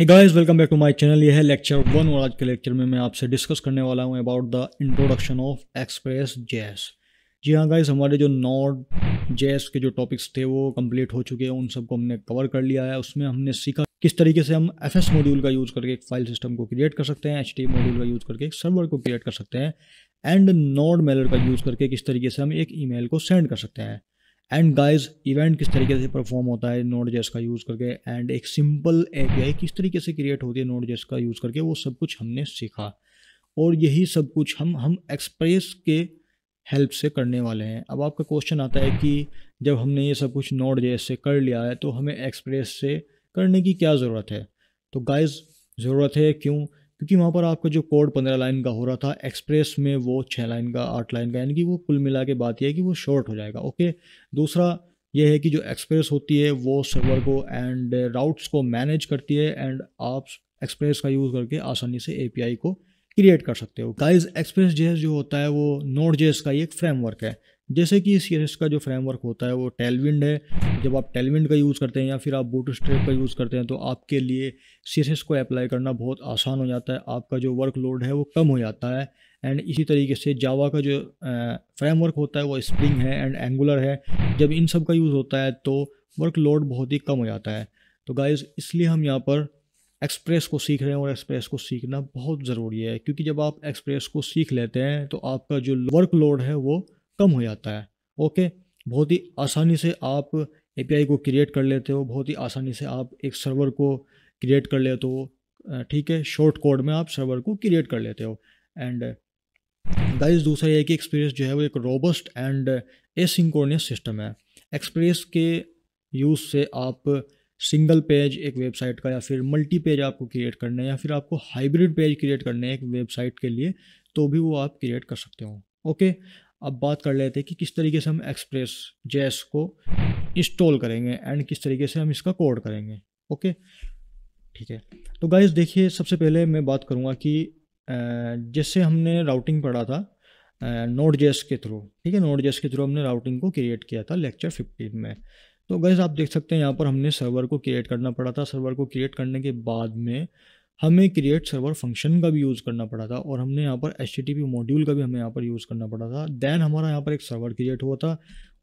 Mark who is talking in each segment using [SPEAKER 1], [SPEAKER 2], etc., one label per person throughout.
[SPEAKER 1] Hey guys welcome back to my channel ये है lecture one और आज के लेक्चर में मैं आपसे डिस्कस करने वाला हूँ about the introduction of Express JS जी हाँ गाइस हमारे जो नॉर्ड जेस के जो टॉपिक्स थे वो कंप्लीट हो चुके हैं उन सबको हमने कवर कर लिया है उसमें हमने सीखा किस तरीके से हम एफ एस मॉड्यूल का यूज़ करके एक फाइल सिस्टम को क्रिएट कर सकते हैं एच मॉड्यूल का यूज़ करके एक सर्वर को क्रिएट कर सकते हैं एंड नॉड मेलर का यूज़ करके किस तरीके से हम एक ई को सेंड कर सकते हैं एंड गाइस इवेंट किस तरीके से परफॉर्म होता है नोट जेस का यूज़ करके एंड एक सिंपल ए किस तरीके से क्रिएट होती है नोट जेस का यूज़ करके वो सब कुछ हमने सीखा और यही सब कुछ हम हम एक्सप्रेस के हेल्प से करने वाले हैं अब आपका क्वेश्चन आता है कि जब हमने ये सब कुछ नोट जेस से कर लिया है तो हमें एक्सप्रेस से करने की क्या ज़रूरत है तो गाइज़ ज़रूरत है क्यों क्योंकि वहाँ पर आपका जो कोड पंद्रह लाइन का हो रहा था एक्सप्रेस में वो छः लाइन का आठ लाइन का यानी कि वो कुल मिला के बात यह है कि वो शॉर्ट हो जाएगा ओके दूसरा ये है कि जो एक्सप्रेस होती है वो सर्वर को एंड राउट्स को मैनेज करती है एंड आप एक्सप्रेस का यूज़ करके आसानी से ए को क्रिएट कर सकते हो गाइज एक्सप्रेस जेस जो होता है वो नोड जेस का ही एक फ्रेमवर्क है जैसे कि इस सीरीज का जो फ्रेमवर्क होता है वो टेलविंड है जब आप टेलविंड का यूज़ करते हैं या फिर आप बूट स्ट्रेप का यूज़ करते हैं तो आपके लिए सीरीज को अप्लाई करना बहुत आसान हो जाता है आपका जो वर्कलोड है वो कम हो जाता है एंड इसी तरीके से जावा का जो फ्रेमवर्क होता है वो स्प्रिंग है एंड एंगुलर है जब इन सब का यूज़ होता है तो वर्कलोड बहुत ही कम हो जाता है तो गाइज़ इसलिए हम यहाँ पर एक्सप्रेस को सीख रहे हैं और एक्सप्रेस को सीखना बहुत ज़रूरी है क्योंकि जब आप एक्सप्रेस को सीख लेते हैं तो आपका जो वर्कलोड है वो कम हो जाता है ओके बहुत ही आसानी से आप ए को क्रिएट कर लेते हो बहुत ही आसानी से आप एक सर्वर को क्रिएट कर लेते हो ठीक है शॉर्ट कोड में आप सर्वर को क्रिएट कर लेते हो एंड गाइस दूसरा ये कि एक्सप्रेस जो है वो एक रोबस्ट एंड एसिंकोनियस सिस्टम है एक्सप्रेस के यूज़ से आप सिंगल पेज एक वेबसाइट का या फिर मल्टी पेज आपको क्रिएट करना है या फिर आपको हाइब्रिड पेज क्रिएट करना है एक वेबसाइट के लिए तो भी वो आप क्रिएट कर सकते हो ओके अब बात कर लेते हैं कि किस तरीके से हम एक्सप्रेस जेस को इंस्टॉल करेंगे एंड किस तरीके से हम इसका कोड करेंगे ओके ठीक है तो गाइज देखिए सबसे पहले मैं बात करूँगा कि जैसे हमने राउटिंग पढ़ा था नोट जेस के थ्रू ठीक है नोट जेस के थ्रू हमने राउटिंग को क्रिएट किया था लेक्चर फिफ्टीन में तो गैस आप देख सकते हैं यहाँ पर हमने सर्वर को क्रिएट करना पड़ा था सर्वर को क्रिएट करने के बाद में हमें क्रिएट सर्वर फंक्शन का भी यूज़ करना पड़ा था और हमने यहाँ पर एच मॉड्यूल का भी हमें यहाँ पर यूज़ करना पड़ा था दैन हमारा यहाँ पर एक सर्वर क्रिएट हुआ था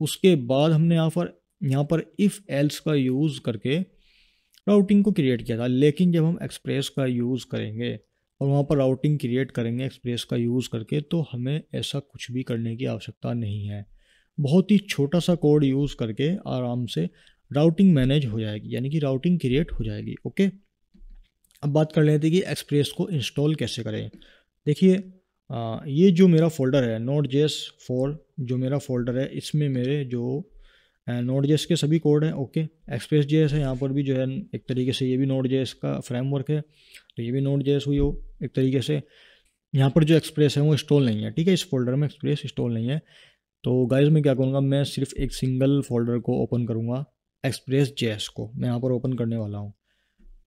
[SPEAKER 1] उसके बाद हमने यहाँ पर यहाँ पर इफ़ एल्स का यूज़ करके राउटिंग को क्रिएट किया था लेकिन जब हम एक्सप्रेस का यूज़ करेंगे और वहाँ पर राउटिंग क्रिएट करेंगे एक्सप्रेस का यूज़ करके तो हमें ऐसा कुछ भी करने की आवश्यकता नहीं है बहुत ही छोटा सा कोड यूज़ करके आराम से राउटिंग मैनेज हो जाएगी यानी कि राउटिंग क्रिएट हो जाएगी ओके अब बात कर लेते हैं कि एक्सप्रेस को इंस्टॉल कैसे करें देखिए ये जो मेरा फोल्डर है नोट जेस फोर जो मेरा फोल्डर है इसमें मेरे जो नोट जेस के सभी कोड हैं ओके एक्सप्रेस जेस है यहाँ पर भी जो है एक तरीके से ये भी नोट जेस का फ्रेमवर्क है तो ये भी नोट जेस हुई हो एक तरीके से यहाँ पर जो एक्सप्रेस है वो इंस्टॉल नहीं है ठीक है इस फोल्डर में एक्सप्रेस इंस्टॉल नहीं है तो गाइज मैं क्या करूँगा मैं सिर्फ एक सिंगल फोल्डर को ओपन करूँगा एक्सप्रेस जेस को मैं यहाँ पर ओपन करने वाला हूँ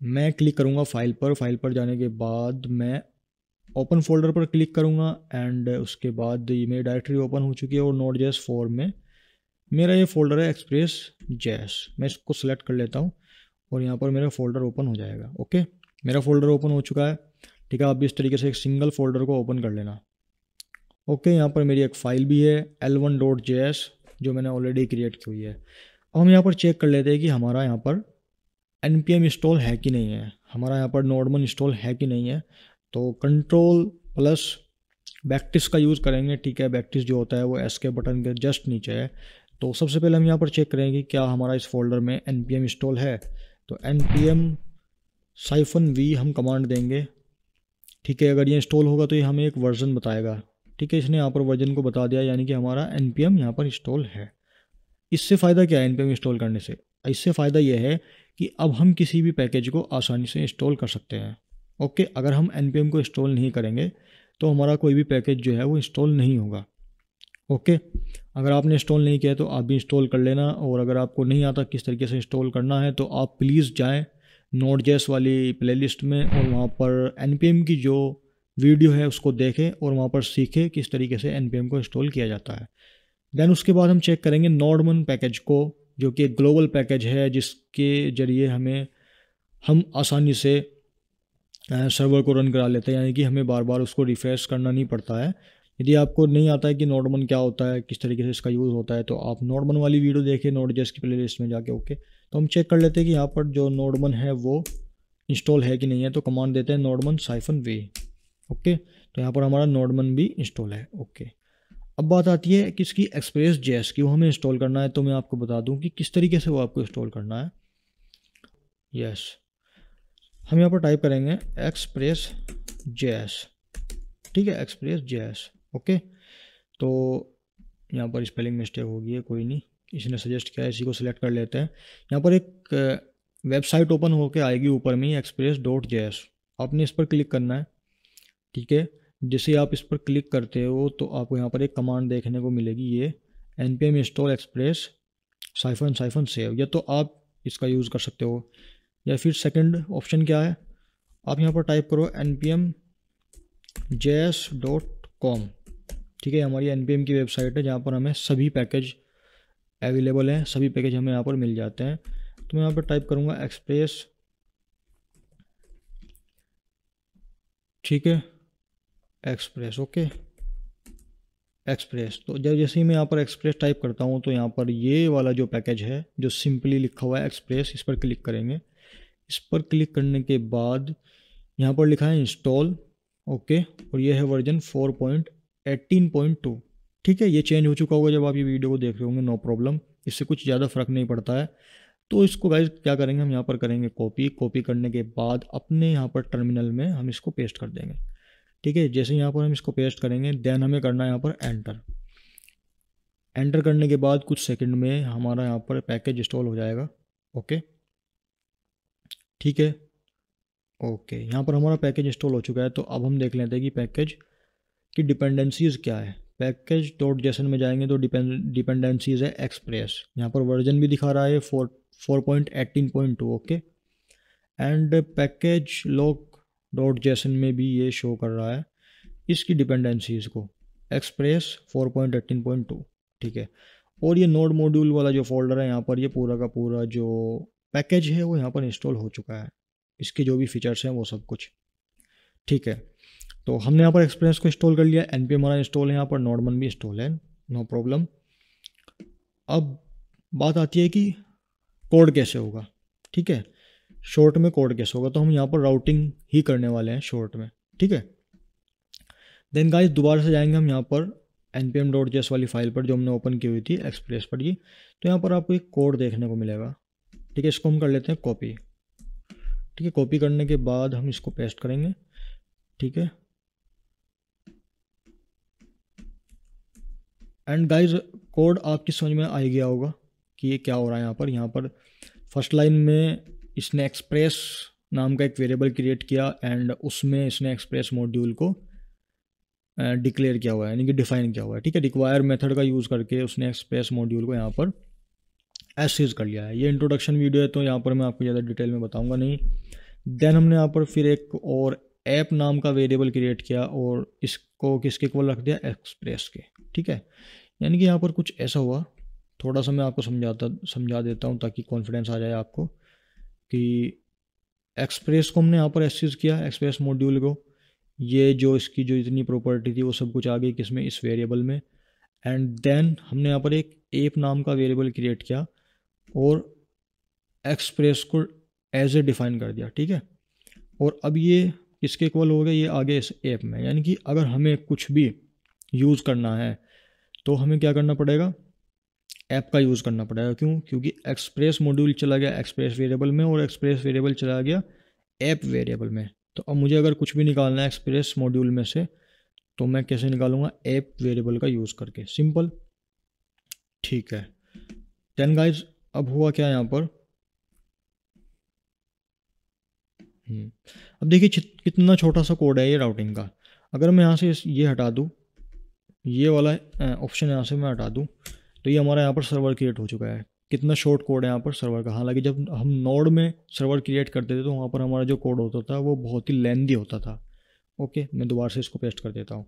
[SPEAKER 1] मैं क्लिक करूँगा फाइल पर फाइल पर जाने के बाद मैं ओपन फोल्डर पर क्लिक करूँगा एंड उसके बाद ये मेरी डायरेक्टरी ओपन हो चुकी है और नोट जेस फोर में मेरा ये फोल्डर है एक्सप्रेस जैस मैं इसको सेलेक्ट कर लेता हूँ और यहाँ पर मेरा फोल्डर ओपन हो जाएगा ओके मेरा फोल्डर ओपन हो चुका है ठीक है आप इस तरीके से एक सिंगल फोल्डर को ओपन कर लेना ओके यहाँ पर मेरी एक फ़ाइल भी है L one dot J S जो मैंने ऑलरेडी क्रिएट की हुई है अब हम यहाँ पर चेक कर लेते हैं कि हमारा यहाँ पर एन पी एम इंस्टॉल है कि नहीं है हमारा यहाँ पर नॉर्मल इंस्टॉल है कि नहीं है तो कंट्रोल प्लस बैक्टिस का यूज़ करेंगे ठीक है बैक्टिस जो होता है वो एस के बटन के जस्ट नीचे है तो सबसे पहले हम यहाँ पर चेक करेंगे क्या हमारा इस फोल्डर में एन पी एम इंस्टॉल है तो N P M hyphen v हम कमांड देंगे ठीक है अगर ये इंस्टॉल होगा तो ये हमें एक वर्जन बताएगा ठीक है इसने यहाँ पर वर्जन को बता दिया यानी कि हमारा एन पी एम यहाँ पर इंस्टॉल है इससे फ़ायदा क्या है एन पी एम इंस्टॉल करने से इससे फ़ायदा यह है कि अब हम किसी भी पैकेज को आसानी से इंस्टॉल कर सकते हैं ओके अगर हम एन को इंस्टॉल नहीं करेंगे तो हमारा कोई भी पैकेज जो है वो इंस्टॉल नहीं होगा ओके अगर आपने इंस्टॉल नहीं किया तो आप भी इंस्टॉल कर लेना और अगर आपको नहीं आता किस तरीके से इंस्टॉल करना है तो आप प्लीज़ जाएँ नोट जेस वाली प्लेलिस्ट में और वहाँ पर एन की जो वीडियो है उसको देखें और वहाँ पर सीखें किस तरीके से एन को इंस्टॉल किया जाता है देन उसके बाद हम चेक करेंगे नॉर्मन पैकेज को जो कि ग्लोबल पैकेज है जिसके ज़रिए हमें हम आसानी से सर्वर को रन करा लेते हैं यानी कि हमें बार बार उसको रिफ्रेश करना नहीं पड़ता है यदि आपको नहीं आता है कि नोटबन क्या होता है किस तरीके से इसका यूज़ होता है तो आप नॉर्डमन वाली वीडियो देखें नोट जेस की प्लेलिस्ट में जाके ओके तो हम चेक कर लेते हैं कि यहाँ पर जो नॉर्डमन है वो इंस्टॉल है कि नहीं है तो कमांड देते हैं नोटबन साइफन वे ओके तो यहाँ पर हमारा नोटबन भी इंस्टॉल है ओके अब बात आती है कि इसकी एक्सप्रेस जेस की वो हमें इंस्टॉल करना है तो मैं आपको बता दूं कि किस तरीके से वो आपको इंस्टॉल करना है यस हम यहाँ पर टाइप करेंगे एक्सप्रेस जेस ठीक है एक्सप्रेस जेस ओके तो यहाँ पर स्पेलिंग मिस्टेक होगी है कोई नहीं इसने सजेस्ट किया है इसी को सिलेक्ट कर लेते हैं यहाँ पर एक वेबसाइट ओपन होकर आएगी ऊपर में एक्सप्रेस डॉट जेस आपने इस पर क्लिक करना है ठीक है जैसे आप इस पर क्लिक करते हो तो आपको यहाँ पर एक कमांड देखने को मिलेगी ये N P M install Express hyphen hyphen save या तो आप इसका यूज़ कर सकते हो या फिर सेकंड ऑप्शन क्या है आप यहाँ पर टाइप करो N P M JS dot com ठीक है हमारी एन पी एम की वेबसाइट है जहाँ पर हमें सभी पैकेज अवेलेबल हैं सभी पैकेज हमें यहाँ पर मिल जाते हैं तो मैं यहाँ पर टाइप करूँगा एक्सप्रेस ठीक है एक्सप्रेस ओके एक्सप्रेस तो जब जैसे ही मैं यहाँ पर एक्सप्रेस टाइप करता हूँ तो यहाँ पर ये वाला जो पैकेज है जो सिंपली लिखा हुआ है एक्सप्रेस इस पर क्लिक करेंगे इस पर क्लिक करने के बाद यहाँ पर लिखा है इंस्टॉल ओके और ये है वर्जन 4.18.2 ठीक है ये चेंज हो चुका होगा जब आप ये वीडियो को देख रहे होंगे नो प्रॉब्लम इससे कुछ ज़्यादा फ़र्क नहीं पड़ता है तो इसको गाइज क्या करेंगे हम यहाँ पर करेंगे कॉपी कॉपी करने के बाद अपने यहाँ पर टर्मिनल में हम इसको पेस्ट कर देंगे ठीक है जैसे यहाँ पर हम इसको पेस्ट करेंगे देन हमें करना है यहाँ पर एंटर एंटर करने के बाद कुछ सेकंड में हमारा यहाँ पर पैकेज इंस्टॉल हो जाएगा ओके ठीक है ओके यहाँ पर हमारा पैकेज इंस्टॉल हो चुका है तो अब हम देख लेते हैं कि पैकेज की डिपेंडेंसीज़ क्या है पैकेज डॉट जैसन में जाएंगे तो डिपेंडेंसीज है एक्सप्रेस यहाँ पर वर्जन भी दिखा रहा है four four point eighteen point two okay and package lock dot JSON में भी ये शो कर रहा है इसकी डिपेंडेंसीज को Express four point eighteen point two ठीक है और ये नोड मॉड्यूल वाला जो फोल्डर है यहाँ पर ये पूरा का पूरा जो पैकेज है वो यहाँ पर इंस्टॉल हो चुका है इसके जो भी फीचर्स हैं वो सब कुछ ठीक है तो हमने यहाँ पर एक्सप्रेस को इंस्टॉल कर लिया एन पी हमारा इंस्टॉल है यहाँ पर नॉर्मन भी इंस्टॉल है नो प्रॉब्लम अब बात आती है कि कोड कैसे होगा ठीक है शॉर्ट में कोड कैसे होगा तो हम यहाँ पर राउटिंग ही करने वाले हैं शॉर्ट में ठीक है देन गाइस दोबारा से जाएंगे हम यहाँ पर N P M dot G S वाली फाइल पर जो हमने ओपन की हुई थी एक्सप्रेस पर जी तो यहाँ पर आपको एक कोड देखने को मिलेगा ठीक है इसको हम कर लेते हैं कॉपी ठीक है कॉपी करने के बाद हम इसको पेस्ट करेंगे ठीक है एंड गाइज कोड आपकी समझ में आ गया होगा कि ये क्या हो रहा है यहाँ पर यहाँ पर फर्स्ट लाइन में इसने एक्सप्रेस नाम का एक वेरिएबल क्रिएट किया एंड उसमें इसने एक्सप्रेस मॉड्यूल को डिक्लेयर किया हुआ है यानी कि डिफाइन किया हुआ है ठीक है रिक्वायर मेथड का यूज़ करके उसने एक्सप्रेस मॉड्यूल को यहाँ पर एसेज कर लिया है ये इंट्रोडक्शन वीडियो है तो यहाँ पर मैं आपको ज़्यादा डिटेल में बताऊँगा नहीं देन हमने यहाँ पर फिर एक और ऐप नाम का वेरिएबल क्रिएट किया और इसको किसके इक्वल रख दिया एक्सप्रेस के ठीक है यानी कि यहाँ पर कुछ ऐसा हुआ थोड़ा सा मैं आपको समझाता समझा देता हूँ ताकि कॉन्फिडेंस आ जाए आपको कि एक्सप्रेस को हमने यहाँ पर एस किया एक्सप्रेस मॉड्यूल को ये जो इसकी जो इतनी प्रॉपर्टी थी वो सब कुछ आ गई किसमें इस वेरिएबल में एंड देन हमने यहाँ पर एक एप नाम का वेरिएबल क्रिएट किया और एक्सप्रेस को एज ए डिफाइन कर दिया ठीक है और अब ये किसके कॉल हो गए ये आगे इस ऐप में यानी कि अगर हमें कुछ भी यूज़ करना है तो हमें क्या करना पड़ेगा ऐप का यूज़ करना पड़ेगा क्यों क्योंकि एक्सप्रेस मॉड्यूल चला गया एक्सप्रेस वेरिएबल में और एक्सप्रेस वेरिएबल चला गया ऐप वेरिएबल में तो अब मुझे अगर कुछ भी निकालना है एक्सप्रेस मॉड्यूल में से तो मैं कैसे निकालूंगा ऐप वेरिएबल का यूज़ करके सिंपल ठीक है टेन गाइज अब हुआ क्या यहाँ पर हम्म। अब देखिए कितना छोटा सा कोड है ये राउटिंग का अगर मैं यहाँ से ये हटा दूँ ये वाला ऑप्शन यहाँ से मैं हटा दूँ तो ये हमारा यहाँ पर सर्वर क्रिएट हो चुका है कितना शॉर्ट कोड है यहाँ पर सर्वर का हालांकि जब हम नोड में सर्वर क्रिएट करते थे तो वहाँ पर हमारा जो कोड होता था वो बहुत ही लेंदी होता था ओके मैं दोबारा से इसको पेस्ट कर देता हूँ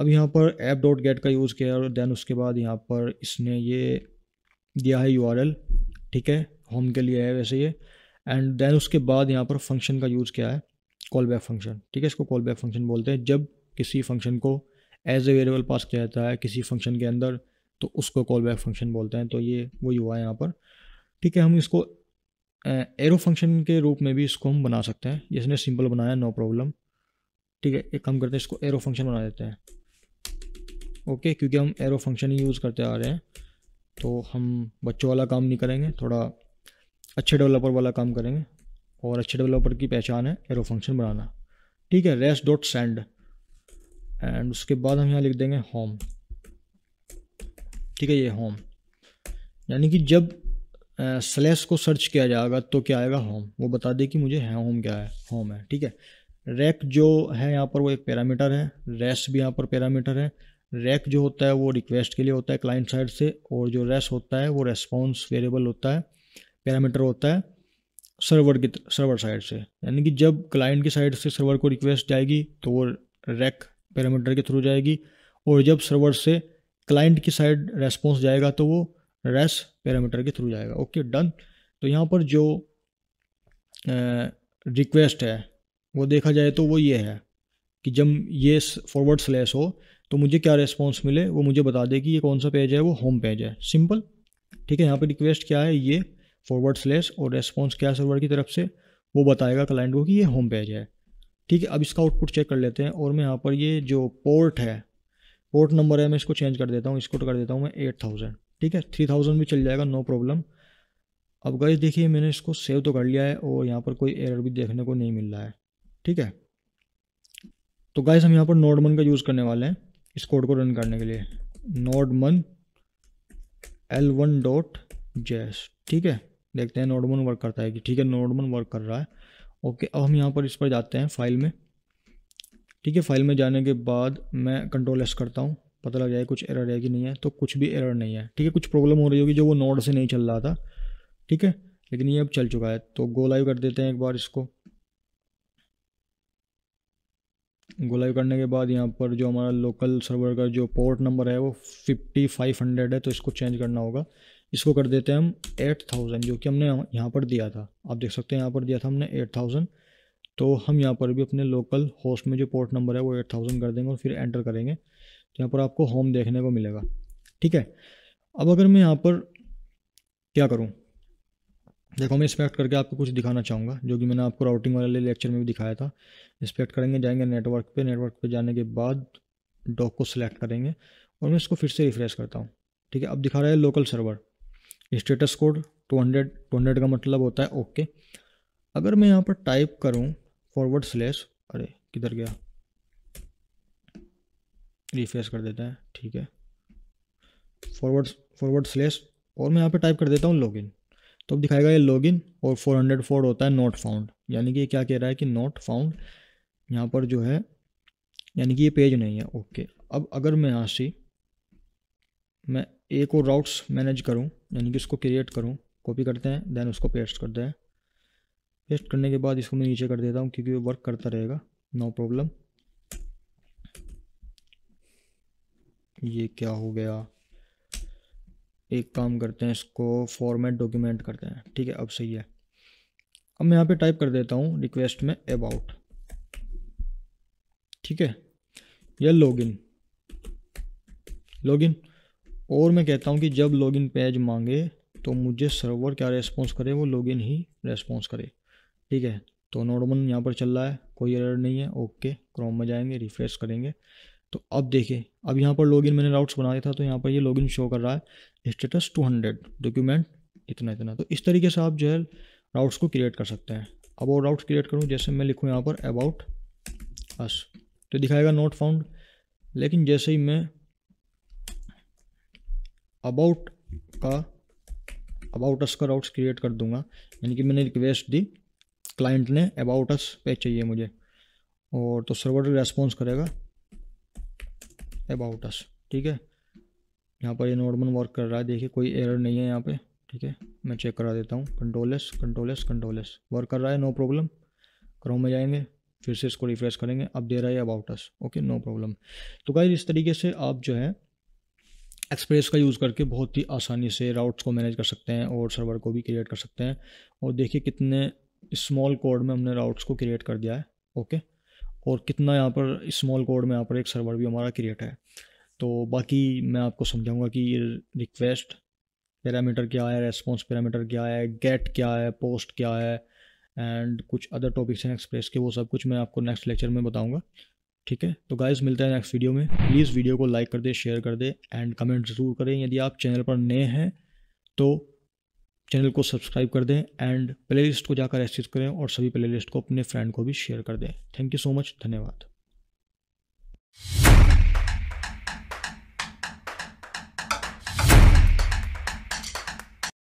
[SPEAKER 1] अब यहाँ पर ऐप डॉट गेट का यूज़ किया और देन उसके बाद यहाँ पर इसने ये दिया है यू ठीक है होम के लिए है वैसे ये एंड देन उसके बाद यहाँ पर फंक्शन का यूज़ किया है कॉल बैक फंक्शन ठीक है इसको कॉल बैक फंक्शन बोलते हैं जब किसी फंक्शन को एज ए वेरिएबल पास किया जाता है किसी फंक्शन के अंदर तो उसको कॉल बैक फंक्शन बोलते हैं तो ये वही हुआ यहाँ पर ठीक है हम इसको एरो फंक्शन के रूप में भी इसको हम बना सकते हैं जिसने सिंपल बनाया नो प्रॉब्लम ठीक है एक काम करते हैं इसको एरो फंक्शन बना देते हैं ओके क्योंकि हम एरो फंक्शन ही यूज़ करते आ रहे हैं तो हम बच्चों वाला काम नहीं करेंगे थोड़ा अच्छे डेवलपर वाला काम करेंगे और अच्छे डेवलपर की पहचान है एरो फंक्शन बनाना ठीक है रेस्ट डॉट सेंड एंड उसके बाद हम यहाँ लिख देंगे होम ठीक है ये होम यानी कि जब स्लेस को सर्च किया जाएगा तो क्या आएगा होम वो बता दे कि मुझे है होम क्या है होम है ठीक है रैक जो है यहाँ पर वो एक पैरामीटर है रेस भी यहाँ पर पैरामीटर है रैक जो होता है वो रिक्वेस्ट के लिए होता है क्लाइंट साइड से और जो रेस होता है वो रेस्पॉन्स वेरिएबल होता है पैरामीटर होता है सर्वर की सर्वर साइड से यानी कि जब क्लाइंट की साइड से सर्वर को रिक्वेस्ट जाएगी तो वो रैक पैरामीटर के थ्रू जाएगी और जब सर्वर से क्लाइंट की साइड रेस्पॉन्स जाएगा तो वो रेस पैरामीटर के थ्रू जाएगा ओके डन तो यहाँ पर जो रिक्वेस्ट है वो देखा जाए तो वो ये है कि जब ये फॉरवर्ड स्लैश हो तो मुझे क्या रेस्पॉन्स मिले वो मुझे बता दे कि ये कौन सा पेज है वो होम पेज है सिंपल ठीक है यहाँ पे रिक्वेस्ट क्या है ये फॉरवर्ड स्लैश और रेस्पॉन्स क्या है सर्वर की तरफ से वो बताएगा क्लाइंट को कि ये होम पेज है ठीक है अब इसका आउटपुट चेक कर लेते हैं और मैं यहाँ पर ये जो पोर्ट है पोर्ट नंबर है मैं इसको चेंज कर देता हूँ इसको कर देता हूँ मैं एट थाउजेंड ठीक है थ्री थाउजेंड भी चल जाएगा नो प्रॉब्लम अब गाइस देखिए मैंने इसको सेव तो कर लिया है और यहाँ पर कोई एरर भी देखने को नहीं मिल रहा है ठीक है तो गाइस हम यहाँ पर नोडमन का यूज़ करने वाले हैं इस कोड को रन करने के लिए मन एल वन डॉट जेस ठीक है देखते हैं नोडमन वर्क करता है कि ठीक है नोडमन वर्क कर रहा है ओके अब हम यहाँ पर इस पर जाते हैं फाइल में ठीक है फाइल में जाने के बाद मैं कंट्रोल एस करता हूँ पता लग जाए कुछ एरर है कि नहीं है तो कुछ भी एरर नहीं है ठीक है कुछ प्रॉब्लम हो रही होगी जो वो नोड से नहीं चल रहा था ठीक है लेकिन ये अब चल चुका है तो गो लाइव कर देते हैं एक बार इसको गो लाइव करने के बाद यहाँ पर जो हमारा लोकल सर्वर का जो पोर्ट नंबर है वो फिफ्टी फाइव हंड्रेड है तो इसको चेंज करना होगा इसको कर देते हैं हम एट थाउजेंड जो कि हमने यहाँ पर दिया था आप देख सकते हैं यहाँ पर दिया था हमने एट थाउजेंड तो हम यहाँ पर भी अपने लोकल होस्ट में जो पोर्ट नंबर है वो एट थाउजेंड कर देंगे और फिर एंटर करेंगे तो यहाँ पर आपको होम देखने को मिलेगा ठीक है अब अगर मैं यहाँ पर क्या करूँ देखो मैं इंस्पेक्ट करके आपको कुछ दिखाना चाहूँगा जो कि मैंने आपको राउटिंग वाले लेक्चर में भी दिखाया था इंस्पेक्ट करेंगे जाएंगे नेटवर्क पे नेटवर्क पे जाने के बाद डॉक को सिलेक्ट करेंगे और मैं इसको फिर से रिफ्रेश करता हूँ ठीक है अब दिखा रहा है local server status code two hundred two hundred का मतलब होता है ओके अगर मैं यहाँ पर टाइप करूँ फॉरवर्ड स्लैश अरे किधर गया रिफ्रेश कर देते हैं ठीक है फॉरवर्ड फॉरवर्ड स्लैश और मैं यहाँ पे टाइप कर देता हूँ लॉगिन तो अब दिखाएगा ये लॉगिन और फोर हंड्रेड फोर होता है नॉट फाउंड यानी कि ये क्या कह रहा है कि नॉट फाउंड यहाँ पर जो है यानी कि ये पेज नहीं है ओके अब अगर मैं यहाँ से मैं एक और राउट्स मैनेज करूँ यानी कि उसको क्रिएट करूँ कॉपी करते हैं देन उसको पेस्ट करते हैं पेस्ट करने के बाद इसको मैं नीचे कर देता हूँ क्योंकि वो वर्क करता रहेगा नो प्रॉब्लम ये क्या हो गया एक काम करते हैं इसको फॉर्मेट डॉक्यूमेंट करते हैं ठीक है अब सही है अब मैं यहाँ पे टाइप कर देता हूँ रिक्वेस्ट में अबाउट ठीक है या लॉगिन लॉगिन और मैं कहता हूँ कि जब लॉगिन पेज मांगे तो मुझे सर्वर क्या रेस्पॉन्स करे वो लॉगिन ही रेस्पॉन्स करे ठीक है तो नोडमन यहाँ पर चल रहा है कोई एरर नहीं है ओके क्रोम में जाएंगे रिफ्रेश करेंगे तो अब देखिए अब यहाँ पर लॉगिन मैंने राउट्स बनाया था तो यहाँ पर ये यह लॉगिन शो कर रहा है स्टेटस 200 डॉक्यूमेंट इतना इतना तो इस तरीके से आप जो है राउट्स को क्रिएट कर सकते हैं अब और राउट्स क्रिएट करूँ जैसे मैं लिखूँ यहाँ पर अबाउट अस तो दिखाएगा नोट फाउंड लेकिन जैसे ही मैं अबाउट का अबाउट अस का राउट्स क्रिएट कर दूंगा यानी कि मैंने रिक्वेस्ट दी क्लाइंट ने अबाउट अस पेज चाहिए मुझे और तो सर्वर रेस्पॉन्स करेगा अबाउट अस ठीक है यहाँ पर ये नॉर्मल वर्क कर रहा है देखिए कोई एरर नहीं है यहाँ पे ठीक है मैं चेक करा देता हूँ कंट्रोल कंट्रोलेस कंट्रोल वर्क कर रहा है नो प्रॉब्लम क्रोम में जाएंगे फिर से इसको रिफ्रेश करेंगे अब दे रहा है about us okay no problem तो गाइज इस तरीके से आप जो है एक्सप्रेस का यूज़ करके बहुत ही आसानी से राउट्स को मैनेज कर सकते हैं और सर्वर को भी क्रिएट कर सकते हैं और देखिए कितने स्मॉल कोड में हमने राउट्स को क्रिएट कर दिया है ओके और कितना यहाँ पर स्मॉल कोड में यहाँ पर एक सर्वर भी हमारा क्रिएट है तो बाकी मैं आपको समझाऊंगा कि रिक्वेस्ट पैरामीटर क्या है रेस्पॉन्स पैरामीटर क्या है गेट क्या है पोस्ट क्या है एंड कुछ अदर टॉपिक्स हैं एक्सप्रेस के वो सब कुछ मैं आपको नेक्स्ट लेक्चर में बताऊँगा ठीक है तो गाइज मिलता है नेक्स्ट वीडियो में प्लीज़ वीडियो को लाइक कर दे शेयर कर दे एंड कमेंट ज़रूर करें यदि आप चैनल पर नए हैं तो चैनल को सब्सक्राइब कर दें एंड प्लेलिस्ट को जाकर एक्सेस करें और सभी प्लेलिस्ट को अपने फ्रेंड को भी शेयर कर दें थैंक यू सो मच धन्यवाद